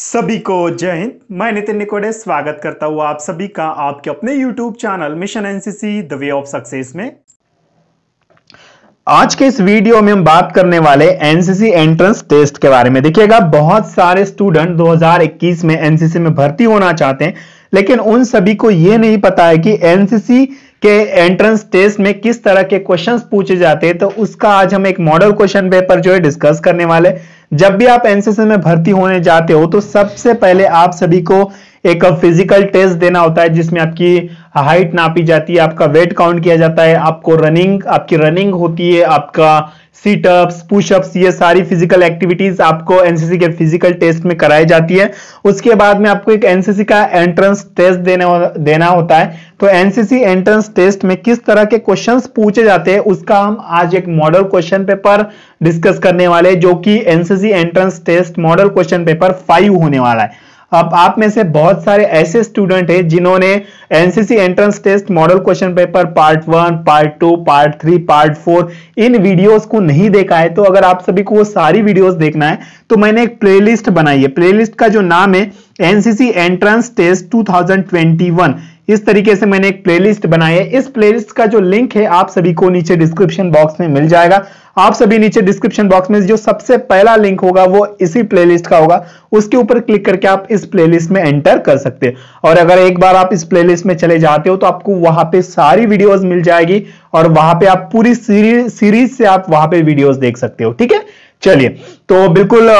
सभी को जय हिंद मैं नितिन निकोडे स्वागत करता हूँ आप सभी का आपके अपने YouTube channel mission NCC the way of success में आज के इस वीडियो में हम बात करने वाले एनसीसी एंट्रेंस टेस्ट के बारे में देखिएगा बहुत सारे स्टूडेंट 2021 में एनसीसी में भर्ती होना चाहते हैं लेकिन उन सभी को यह नहीं पता है कि एनसीसी के एंट्रेंस टेस्ट में किस तरह के क्वेश्चन पूछे जाते हैं तो उसका आज हम एक मॉडल क्वेश्चन पेपर जो है डिस्कस करने वाले जब भी आप एनसीसी में भर्ती होने जाते हो तो सबसे पहले आप सभी को एक फिजिकल टेस्ट देना होता है जिसमें आपकी हाइट नापी जाती है आपका वेट काउंट किया जाता है आपको रनिंग आपकी रनिंग होती है आपका सीटअप्स पुशअप्स ये सारी फिजिकल एक्टिविटीज आपको एनसीसी के फिजिकल टेस्ट में कराई जाती है उसके बाद में आपको एक एनसीसी का एंट्रेंस टेस्ट देने देना होता है तो एनसीसी एंट्रेंस टेस्ट में किस तरह के क्वेश्चंस पूछे जाते हैं उसका हम आज एक मॉडल क्वेश्चन पेपर डिस्कस करने वाले जो कि NCC entrance test model question paper five होने वाला है अब आप में से बहुत सारे ऐसे स्टूडेंट हैं जिन्होंने NCC entrance test model question paper part one part two part three part four इन वीडियोस को नहीं देखा है तो अगर आप सभी को वो सारी वीडियोस देखना है तो मैंने एक प्लेलिस्ट बनाई है प्लेलिस्ट का जो नाम है एनसीसी एंट्रेंस टेस्ट 2021 इस तरीके से मैंने एक प्लेलिस्ट बनाई है इस प्लेलिस्ट का जो लिंक है आप सभी को नीचे डिस्क्रिप्शन बॉक्स में मिल जाएगा आप सभी नीचे डिस्क्रिप्शन बॉक्स में जो सबसे पहला लिंक होगा वो इसी प्लेलिस्ट का होगा उसके ऊपर क्लिक करके आप इस प्लेलिस्ट में एंटर कर सकते हैं और अगर एक बार आप इस प्लेलिस्ट में चले जाते हो तो आपको वहां पे सारी वीडियोस मिल जाएगी और वहां पे आप पूरी सीरीज से आप वहां पे वीडियोस देख सकते हो ठीक है चलिए तो बिल्कुल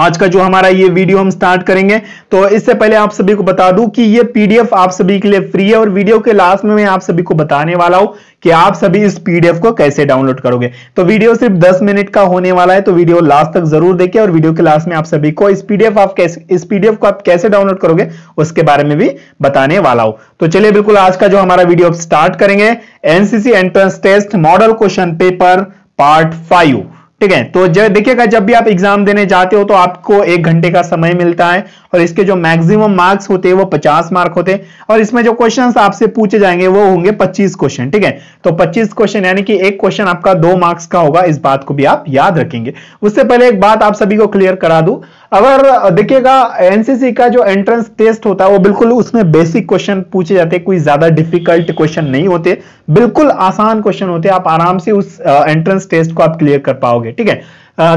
आज का जो हमारा ये वीडियो हम स्टार्ट करेंगे तो इससे पहले आप सभी को बता दूं कि ये पीडीएफ आप सभी के लिए फ्री है और वीडियो के लास्ट में मैं आप सभी को बताने वाला हूं कि आप सभी इस पीडीएफ को कैसे डाउनलोड करोगे तो वीडियो सिर्फ 10 मिनट का होने वाला है तो वीडियो लास्ट तक जरूर देखें और वीडियो के लास्ट में आप सभी को इस पीडीएफ आप कैसे इस पीडीएफ को आप कैसे डाउनलोड करोगे उसके बारे में भी बताने वाला हो तो चलिए बिल्कुल आज का जो हमारा वीडियो स्टार्ट करेंगे NCC entrance test model question paper part five ठीक है तो जब देखिएगा जब भी आप एग्जाम देने जाते हो तो आपको एक घंटे का समय मिलता है और इसके जो मैक्सिमम मार्क्स होते हैं वो 50 मार्क होते हैं और इसमें जो क्वेश्चन आपसे पूछे जाएंगे वो होंगे 25 क्वेश्चन ठीक है तो 25 क्वेश्चन यानी कि एक क्वेश्चन आपका दो मार्क्स का होगा इस बात को भी आप याद रखेंगे उससे पहले एक बात आप सभी को क्लियर करा दू अगर देखिएगा एनसीसी का जो एंट्रेंस टेस्ट होता है वो बिल्कुल उसमें बेसिक क्वेश्चन पूछे जाते हैं कोई ज्यादा डिफिकल्ट क्वेश्चन नहीं होते बिल्कुल आसान क्वेश्चन होते हैं आप आराम से उस एंट्रेंस टेस्ट को आप क्लियर कर पाओगे ठीक है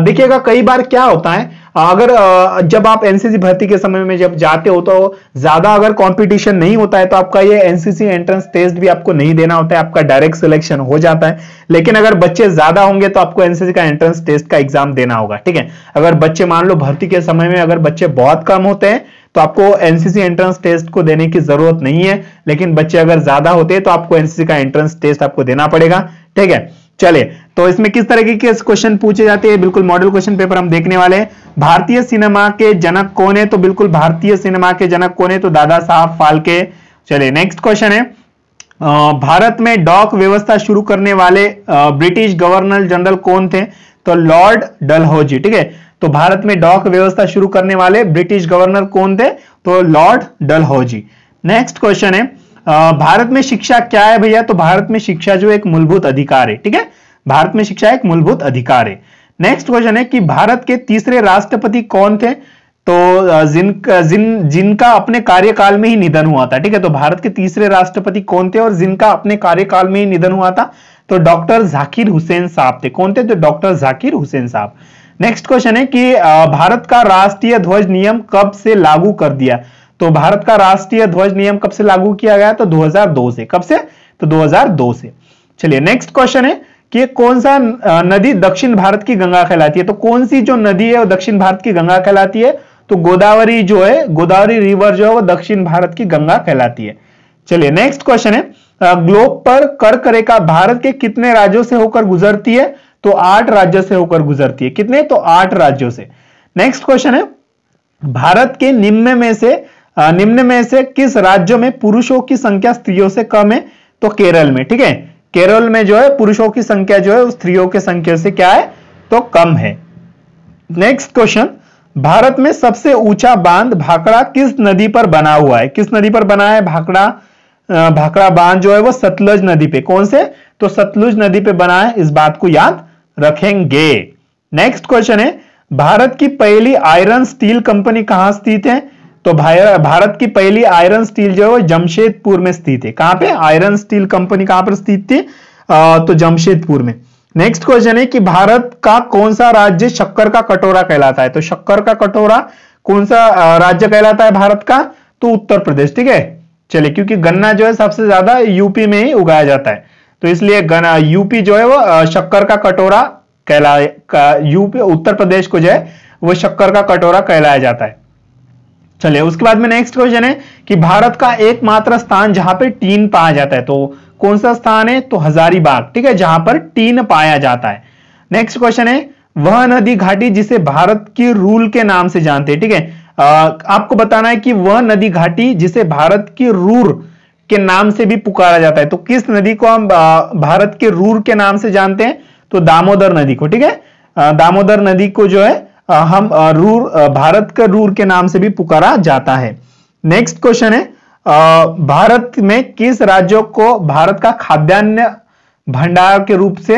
देखिएगा कई बार क्या होता है अगर जब आप एनसीसी भर्ती के समय में जब जाते हो तो ज्यादा अगर कंपटीशन नहीं होता है तो आपका ये एनसीसी एंट्रेंस टेस्ट भी आपको नहीं देना होता है आपका डायरेक्ट सिलेक्शन हो जाता है लेकिन अगर बच्चे ज्यादा होंगे तो आपको एनसीसी का एंट्रेंस टेस्ट का एग्जाम देना होगा ठीक है अगर बच्चे मान लो भर्ती के समय में अगर बच्चे बहुत कम होते हैं तो आपको एनसीसी एंट्रेंस टेस्ट को देने की जरूरत नहीं है लेकिन बच्चे अगर ज्यादा होते हैं तो आपको एनसीसी का एंट्रेंस टेस्ट आपको देना पड़ेगा ठीक है चलिए तो इसमें किस तरह के क्वेश्चन पूछे जाते हैं बिल्कुल मॉडल क्वेश्चन पेपर हम देखने वाले हैं भारतीय सिनेमा के जनक कौन है तो बिल्कुल भारतीय सिनेमा के जनक कौन है तो दादा साहब फालके चलिए नेक्स्ट क्वेश्चन है भारत में डॉक व्यवस्था शुरू करने वाले ब्रिटिश गवर्नर जनरल कौन थे तो लॉर्ड डलहौजी ठीक है तो भारत में डॉक व्यवस्था शुरू करने वाले ब्रिटिश गवर्नर कौन थे तो लॉर्ड डलहौजी नेक्स्ट क्वेश्चन है भारत में शिक्षा क्या है भैया तो भारत में शिक्षा जो एक मूलभूत अधिकार है ठीक है भारत में शिक्षा एक मूलभूत अधिकार है नेक्स्ट क्वेश्चन है कि भारत के तीसरे राष्ट्रपति कौन थे तो जिन जिन जिनका अपने कार्यकाल में ही निधन हुआ था ठीक है तो भारत के तीसरे राष्ट्रपति कौन थे और जिनका अपने कार्यकाल में ही निधन हुआ था तो डॉक्टर जाकिर हुसैन साहब थे कौन थे तो डॉक्टर जाकिर हुसैन साहब नेक्स्ट क्वेश्चन है कि भारत का राष्ट्रीय ध्वज नियम कब से लागू कर दिया तो भारत का राष्ट्रीय ध्वज नियम कब से लागू किया गया तो 2002 से कब से तो 2002 से चलिए नेक्स्ट क्वेश्चन है कि कौन सा नदी दक्षिण भारत की गंगा कहलाती है तो कौन सी जो नदी है वो दक्षिण भारत की गंगा कहलाती है तो गोदावरी जो है गोदावरी रिवर जो है वो दक्षिण भारत की गंगा कहलाती है चलिए नेक्स्ट क्वेश्चन है ग्लोब पर कर्क रेखा भारत के कितने राज्यों से होकर गुजरती है तो आठ राज्यों से होकर गुजरती है कितने तो आठ राज्यों से नेक्स्ट क्वेश्चन है भारत के निम्न में से निम्न में से किस राज्यों में पुरुषों की संख्या स्त्रियों से कम है तो केरल में ठीक है केरल में जो है पुरुषों की संख्या जो है स्त्रियों के संख्या से क्या है तो कम है नेक्स्ट क्वेश्चन भारत में सबसे ऊंचा बांध भाकड़ा किस नदी पर बना हुआ है किस नदी पर बना है भाकड़ा भाकड़ा बांध जो है वो सतलुज नदी पे कौन से तो सतलुज नदी पे बना है इस बात को याद रखेंगे नेक्स्ट क्वेश्चन है भारत की पहली आयरन स्टील कंपनी कहां स्थित है तो भारत की पहली आयरन स्टील जो है वो जमशेदपुर में स्थित है कहां पे आयरन स्टील कंपनी कहां पर स्थित थी आ, तो जमशेदपुर में नेक्स्ट क्वेश्चन है कि भारत का कौन सा राज्य शक्कर का कटोरा कहलाता है तो शक्कर का कटोरा कौन सा राज्य कहलाता है भारत का तो उत्तर प्रदेश ठीक है चलिए क्योंकि गन्ना जो है सबसे ज्यादा यूपी में ही उगाया जाता है तो इसलिए यूपी जो है वो शक्कर का कटोरा कहलाए यूपी उत्तर प्रदेश को जो है वो शक्कर का कटोरा कहलाया जाता है चलिए उसके बाद में नेक्स्ट क्वेश्चन है कि भारत का एकमात्र स्थान जहां पर टीन पाया जाता है तो कौन सा स्थान है तो हजारीबाग ठीक है जहां पर टीन पाया जाता है नेक्स्ट क्वेश्चन है वह नदी घाटी जिसे भारत की रूल के नाम से जानते हैं ठीक है आ, आपको बताना है कि वह नदी घाटी जिसे भारत की रूर के नाम से भी पुकारा जाता है तो किस नदी को हम भारत के रूर के नाम से जानते हैं तो दामोदर नदी को ठीक है दामोदर नदी को जो है हम रूर भारत का रूर के नाम से भी पुकारा जाता है नेक्स्ट क्वेश्चन है भारत में किस राज्यों को भारत का खाद्यान्न भंडार के रूप से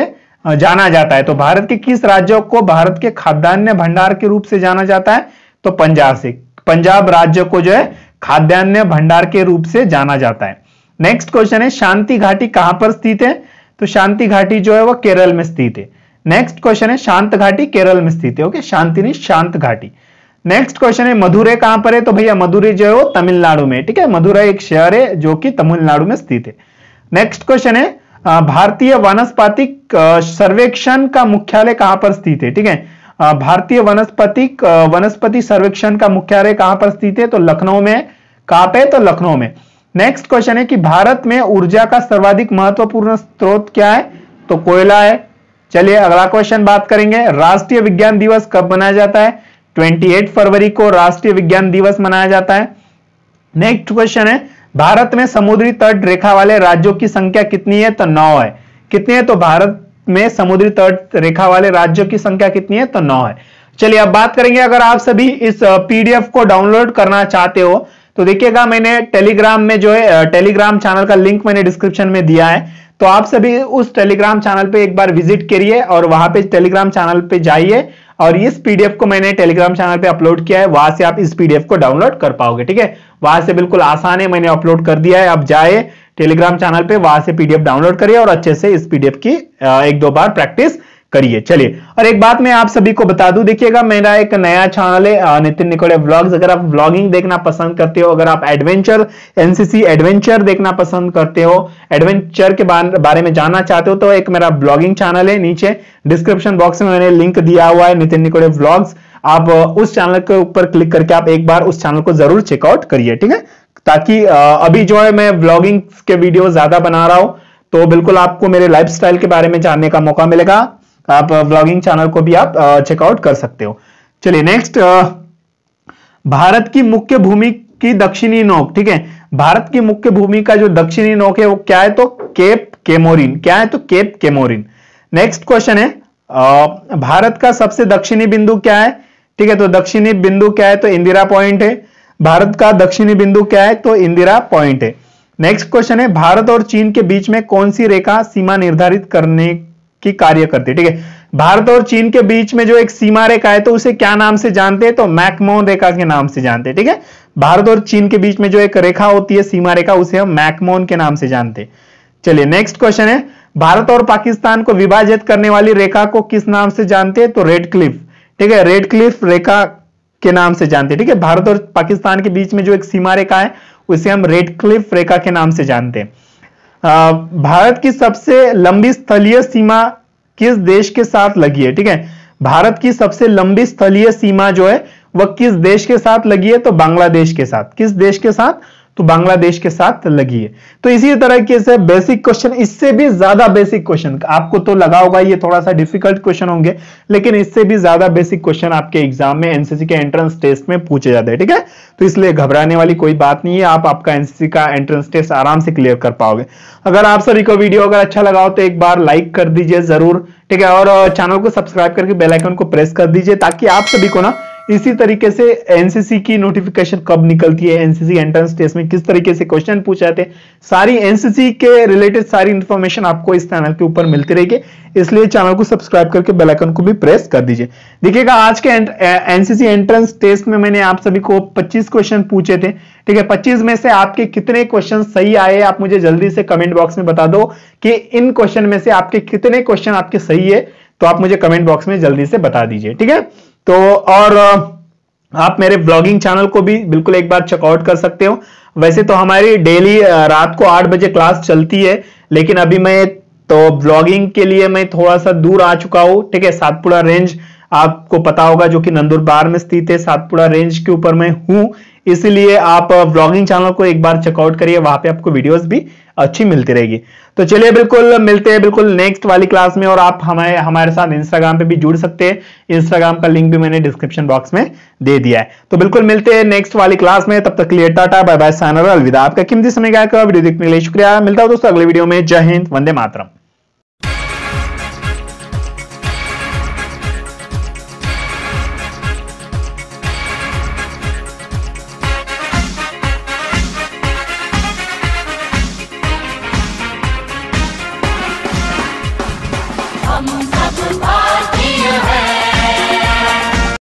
जाना जाता है तो भारत के किस राज्यों को भारत के खाद्यान्न भंडार के रूप से जाना जाता है तो पंजाब से पंजाब राज्य को जो है खाद्यान्न भंडार के रूप से जाना जाता है नेक्स्ट क्वेश्चन है शांति घाटी कहां पर स्थित है तो शांति घाटी जो है वो केरल में स्थित है नेक्स्ट क्वेश्चन है शांत घाटी केरल में स्थित है ओके शांति नहीं शांत घाटी नेक्स्ट क्वेश्चन है मधुरे कहां पर है तो भैया मधुरे जो है वो तमिलनाडु में ठीक है मधुरा एक शहर है जो कि तमिलनाडु में स्थित है नेक्स्ट क्वेश्चन है भारतीय वनस्पातिक सर्वेक्षण का मुख्यालय कहां पर स्थित है ठीक है भारतीय वनस्पति वनस्पति सर्वेक्षण का मुख्यालय कहां पर स्थित है तो लखनऊ में कहां पे तो लखनऊ में नेक्स्ट क्वेश्चन है कि भारत में ऊर्जा का सर्वाधिक महत्वपूर्ण स्रोत क्या है तो कोयला है चलिए अगला क्वेश्चन बात करेंगे राष्ट्रीय विज्ञान दिवस कब मनाया जाता है 28 फरवरी को राष्ट्रीय विज्ञान दिवस मनाया जाता है नेक्स्ट क्वेश्चन है भारत में समुद्री तट रेखा वाले राज्यों की संख्या कितनी है तो नौ है कितनी है तो भारत में समुद्री तट रेखा वाले राज्यों की संख्या कितनी है तो नौ है चलिए अब बात करेंगे अगर आप सभी इस पीडीएफ को डाउनलोड करना चाहते हो तो देखिएगा मैंने टेलीग्राम में जो है टेलीग्राम चैनल का लिंक मैंने डिस्क्रिप्शन में दिया है तो आप सभी उस टेलीग्राम चैनल पे एक बार विजिट करिए और वहां पे टेलीग्राम चैनल पे जाइए और इस पीडीएफ को मैंने टेलीग्राम चैनल पे अपलोड किया है वहां से आप इस पीडीएफ को डाउनलोड कर पाओगे ठीक है वहां से बिल्कुल आसान है मैंने अपलोड कर दिया है आप जाए टेलीग्राम चैनल पे वहां से पीडीएफ डाउनलोड करिए और अच्छे से इस पीडीएफ की एक दो बार प्रैक्टिस करिए चलिए और एक बात मैं आप सभी को बता दूं देखिएगा मेरा एक नया चैनल है नितिन निकोड़े व्लॉग्स अगर आप व्लॉगिंग देखना पसंद करते हो अगर आप एडवेंचर एनसीसी एडवेंचर देखना पसंद करते हो एडवेंचर के बारे में जानना चाहते हो तो एक मेरा ब्लॉगिंग चैनल है नीचे डिस्क्रिप्शन बॉक्स में मैंने लिंक दिया हुआ है नितिन निकोड़े ब्लॉग्स आप उस चैनल के ऊपर क्लिक करके आप एक बार उस चैनल को जरूर चेकआउट करिए ठीक है ताकि अभी जो है मैं ब्लॉगिंग के वीडियो ज्यादा बना रहा हूं तो बिल्कुल आपको मेरे लाइफस्टाइल के बारे में जानने का मौका मिलेगा आप ब्लॉगिंग चैनल को भी आप चेकआउट कर सकते हो चलिए नेक्स्ट भारत की मुख्य भूमि की दक्षिणी नोक ठीक है भारत की मुख्य भूमि का जो दक्षिणी नोक है वो क्या है तो केप केमोरिन क्या है तो केप केमोरिन नेक्स्ट क्वेश्चन है भारत का सबसे दक्षिणी बिंदु क्या है ठीक है तो दक्षिणी बिंदु क्या है तो इंदिरा पॉइंट है भारत का दक्षिणी बिंदु क्या है तो इंदिरा पॉइंट है नेक्स्ट क्वेश्चन है भारत और चीन के बीच में कौन सी रेखा सीमा निर्धारित करने की कार्य करती है ठीक है भारत और चीन के बीच में जो एक सीमा रेखा है तो उसे क्या नाम से जानते हैं तो मैकमोन रेखा के नाम से जानते हैं ठीक है भारत और चीन के बीच में जो एक रेखा होती है सीमा रेखा उसे हम मैकमोन के नाम से जानते हैं चलिए नेक्स्ट क्वेश्चन है भारत और पाकिस्तान को विभाजित करने वाली रेखा को किस नाम से जानते हैं तो रेड क्लिफ ठीक है रेड क्लिफ रेखा के नाम से जानते हैं ठीक है भारत और पाकिस्तान के बीच में जो एक सीमा रेखा है उसे हम रेड क्लिफ रेखा के नाम से जानते हैं भारत की सबसे लंबी स्थलीय सीमा किस देश के साथ लगी है ठीक है भारत की सबसे लंबी स्थलीय सीमा जो है वह किस देश के साथ लगी है तो बांग्लादेश के साथ किस देश के साथ तो बांग्लादेश के साथ लगी है तो इसी तरीके से बेसिक क्वेश्चन इससे भी ज्यादा बेसिक क्वेश्चन आपको तो लगा होगा ये थोड़ा सा डिफिकल्ट क्वेश्चन होंगे लेकिन इससे भी ज्यादा बेसिक क्वेश्चन आपके एग्जाम में एनसीसी के एंट्रेंस टेस्ट में पूछे जाते हैं ठीक है तो इसलिए घबराने वाली कोई बात नहीं है आप आपका एनसीसी का एंट्रेंस टेस्ट आराम से क्लियर कर पाओगे अगर आप सभी को वीडियो अगर अच्छा लगा हो तो एक बार लाइक कर दीजिए जरूर ठीक है और चैनल को सब्सक्राइब करके बेलाइकन को प्रेस कर दीजिए ताकि आप सभी को ना इसी तरीके से एनसीसी की नोटिफिकेशन कब निकलती है एनसीसी एंट्रेंस टेस्ट में किस तरीके से क्वेश्चन पूछा जाते हैं सारी एनसीसी के रिलेटेड सारी इंफॉर्मेशन आपको इस चैनल के ऊपर मिलती रहेगी इसलिए चैनल को सब्सक्राइब करके बेल आइकन को भी प्रेस कर दीजिए देखिएगा आज के एनसीसी एंट्रेंस टेस्ट में मैंने आप सभी को पच्चीस क्वेश्चन पूछे थे ठीक है पच्चीस में से आपके कितने क्वेश्चन सही आए आप मुझे जल्दी से कमेंट बॉक्स में बता दो कि इन क्वेश्चन में से आपके कितने क्वेश्चन आपके सही है तो आप मुझे कमेंट बॉक्स में जल्दी से बता दीजिए ठीक है तो और आप मेरे ब्लॉगिंग चैनल को भी बिल्कुल एक बार चेकआउट कर सकते हो वैसे तो हमारी डेली रात को आठ बजे क्लास चलती है लेकिन अभी मैं तो ब्लॉगिंग के लिए मैं थोड़ा सा दूर आ चुका हूँ ठीक है सातपुड़ा रेंज आपको पता होगा जो कि नंदुरबार में स्थित है सातपुड़ा रेंज के ऊपर मैं हूं इसीलिए आप ब्लॉगिंग चैनल को एक बार चेकआउट करिए वहां पे आपको वीडियोस भी अच्छी मिलती रहेगी तो चलिए बिल्कुल मिलते हैं बिल्कुल नेक्स्ट वाली क्लास में और आप हमारे हमारे साथ इंस्टाग्राम पे भी जुड़ सकते हैं इंस्टाग्राम का लिंक भी मैंने डिस्क्रिप्शन बॉक्स में दे दिया है तो बिल्कुल मिलते हैं नेक्स्ट वाली क्लास में तब तक लिए टाटा बाय बाय सैनर अलविदा आपका किमती समय का वीडियो देखने के लिए शुक्रिया मिलता हूं दोस्तों अगले वीडियो में जय हिंद वंदे मातरम